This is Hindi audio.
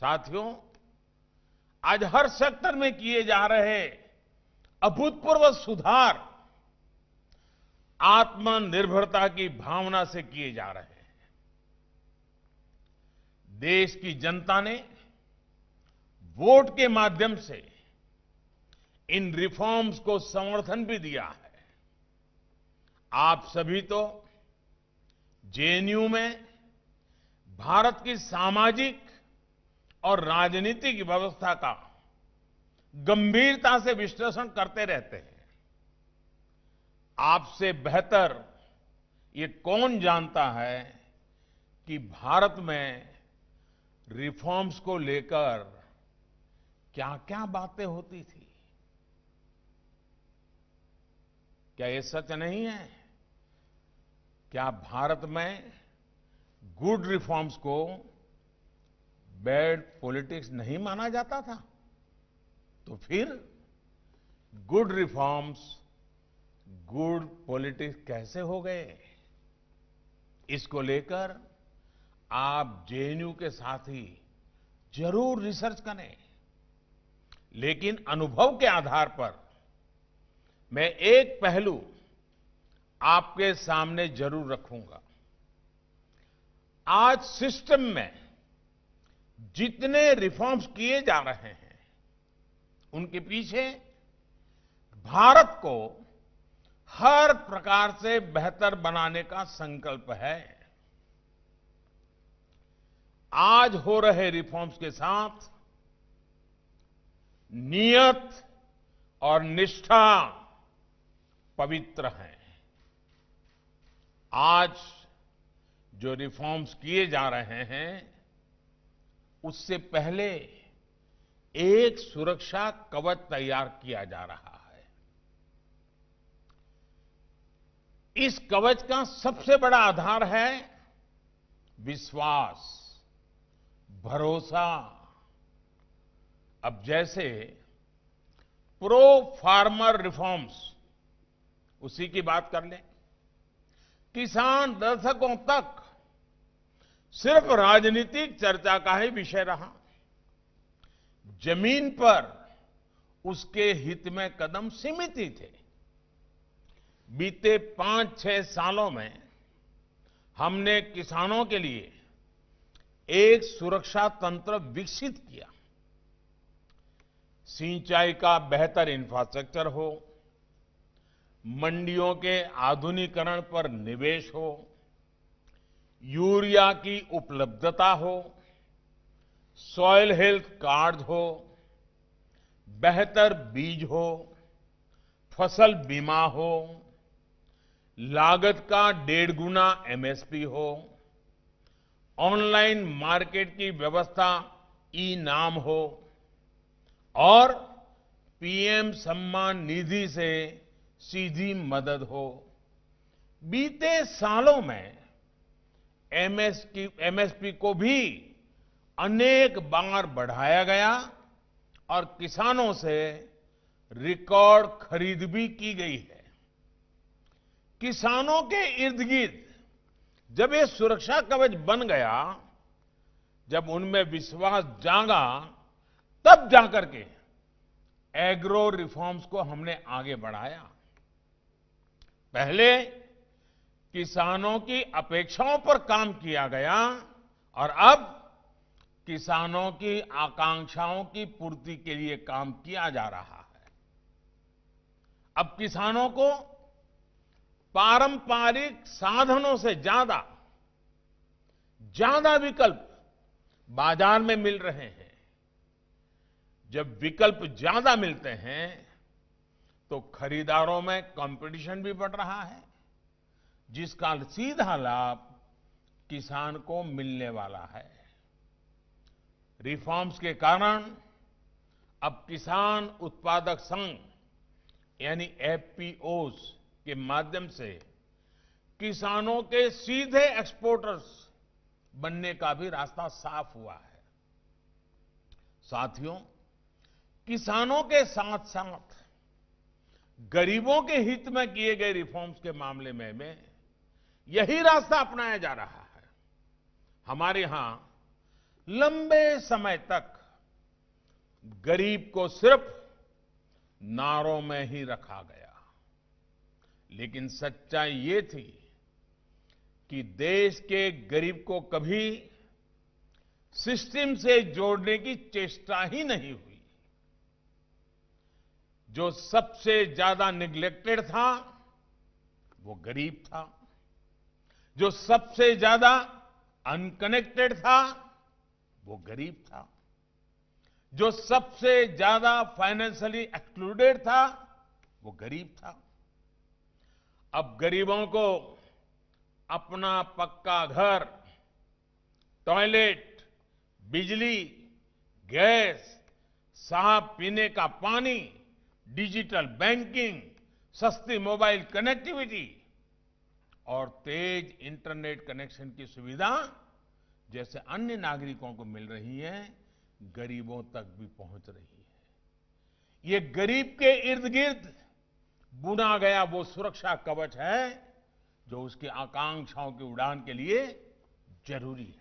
साथियों आज हर सेक्टर में किए जा रहे अभूतपूर्व सुधार आत्मनिर्भरता की भावना से किए जा रहे हैं देश की जनता ने वोट के माध्यम से इन रिफॉर्म्स को समर्थन भी दिया है आप सभी तो जेएनयू में भारत की सामाजिक और राजनीतिक व्यवस्था का गंभीरता से विश्लेषण करते रहते हैं आपसे बेहतर ये कौन जानता है कि भारत में रिफॉर्म्स को लेकर क्या क्या बातें होती थी क्या ये सच नहीं है क्या भारत में गुड रिफॉर्म्स को बैड पॉलिटिक्स नहीं माना जाता था तो फिर गुड रिफॉर्म्स गुड पॉलिटिक्स कैसे हो गए इसको लेकर आप जेएनयू के साथ ही जरूर रिसर्च करें लेकिन अनुभव के आधार पर मैं एक पहलू आपके सामने जरूर रखूंगा आज सिस्टम में जितने रिफॉर्म्स किए जा रहे हैं उनके पीछे भारत को हर प्रकार से बेहतर बनाने का संकल्प है आज हो रहे रिफॉर्म्स के साथ नियत और निष्ठा पवित्र है आज जो रिफॉर्म्स किए जा रहे हैं उससे पहले एक सुरक्षा कवच तैयार किया जा रहा है इस कवच का सबसे बड़ा आधार है विश्वास भरोसा अब जैसे प्रो फार्मर रिफॉर्म्स उसी की बात कर लें किसान दशकों तक सिर्फ राजनीतिक चर्चा का ही विषय रहा जमीन पर उसके हित में कदम सीमित ही थे बीते पांच छह सालों में हमने किसानों के लिए एक सुरक्षा तंत्र विकसित किया सिंचाई का बेहतर इंफ्रास्ट्रक्चर हो मंडियों के आधुनिकरण पर निवेश हो यूरिया की उपलब्धता हो सॉयल हेल्थ कार्ड हो बेहतर बीज हो फसल बीमा हो लागत का डेढ़ गुना एमएसपी हो ऑनलाइन मार्केट की व्यवस्था ई नाम हो और पीएम सम्मान निधि से सीधी मदद हो बीते सालों में एमएसपी को भी अनेक बार बढ़ाया गया और किसानों से रिकॉर्ड खरीद भी की गई है किसानों के इर्द गिर्द जब ये सुरक्षा कवच बन गया जब उनमें विश्वास जागा तब जाकर के एग्रो रिफॉर्म्स को हमने आगे बढ़ाया पहले किसानों की अपेक्षाओं पर काम किया गया और अब किसानों की आकांक्षाओं की पूर्ति के लिए काम किया जा रहा है अब किसानों को पारंपरिक साधनों से ज्यादा ज्यादा विकल्प बाजार में मिल रहे हैं जब विकल्प ज्यादा मिलते हैं तो खरीदारों में कंपटीशन भी बढ़ रहा है जिसका सीधा लाभ किसान को मिलने वाला है रिफॉर्म्स के कारण अब किसान उत्पादक संघ यानी एफपीओस के माध्यम से किसानों के सीधे एक्सपोर्टर्स बनने का भी रास्ता साफ हुआ है साथियों किसानों के साथ साथ गरीबों के हित में किए गए रिफॉर्म्स के मामले में मैं यही रास्ता अपनाया जा रहा है हमारे यहां लंबे समय तक गरीब को सिर्फ नारों में ही रखा गया लेकिन सच्चाई ये थी कि देश के गरीब को कभी सिस्टम से जोड़ने की चेष्टा ही नहीं हुई जो सबसे ज्यादा निग्लेक्टेड था वो गरीब था जो सबसे ज्यादा अनकनेक्टेड था वो गरीब था जो सबसे ज्यादा फाइनेंशियली एक्सक्लूडेड था वो गरीब था अब गरीबों को अपना पक्का घर टॉयलेट बिजली गैस साफ पीने का पानी डिजिटल बैंकिंग सस्ती मोबाइल कनेक्टिविटी और तेज इंटरनेट कनेक्शन की सुविधा जैसे अन्य नागरिकों को मिल रही है गरीबों तक भी पहुंच रही है ये गरीब के इर्द गिर्द बुना गया वो सुरक्षा कवच है जो उसकी आकांक्षाओं की उड़ान के लिए जरूरी है